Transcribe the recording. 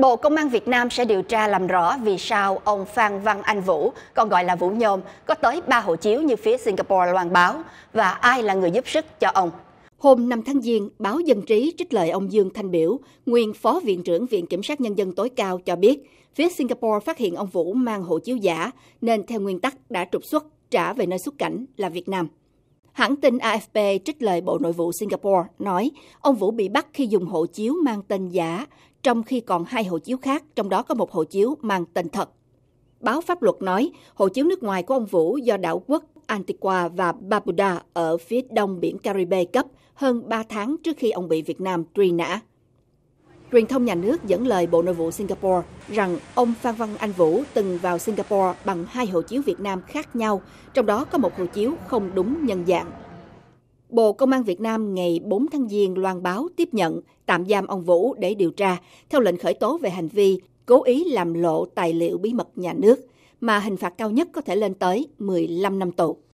Bộ Công an Việt Nam sẽ điều tra làm rõ vì sao ông Phan Văn Anh Vũ, còn gọi là Vũ Nhôm, có tới 3 hộ chiếu như phía Singapore loan báo và ai là người giúp sức cho ông. Hôm 5 tháng Giêng, báo Dân Trí trích lời ông Dương Thanh Biểu, nguyên Phó Viện trưởng Viện Kiểm sát Nhân dân tối cao cho biết, phía Singapore phát hiện ông Vũ mang hộ chiếu giả nên theo nguyên tắc đã trục xuất trả về nơi xuất cảnh là Việt Nam. Hãng tin AFP trích lời Bộ Nội vụ Singapore nói ông Vũ bị bắt khi dùng hộ chiếu mang tên giả trong khi còn hai hộ chiếu khác, trong đó có một hộ chiếu mang tên thật. Báo pháp luật nói hộ chiếu nước ngoài của ông Vũ do đảo quốc Antigua và Barbuda ở phía đông biển Caribe cấp hơn 3 tháng trước khi ông bị Việt Nam truy nã. Truyền thông nhà nước dẫn lời Bộ Nội vụ Singapore rằng ông Phan Văn Anh Vũ từng vào Singapore bằng hai hộ chiếu Việt Nam khác nhau, trong đó có một hộ chiếu không đúng nhân dạng. Bộ Công an Việt Nam ngày 4 tháng Giêng loan báo tiếp nhận tạm giam ông Vũ để điều tra theo lệnh khởi tố về hành vi cố ý làm lộ tài liệu bí mật nhà nước mà hình phạt cao nhất có thể lên tới 15 năm tù.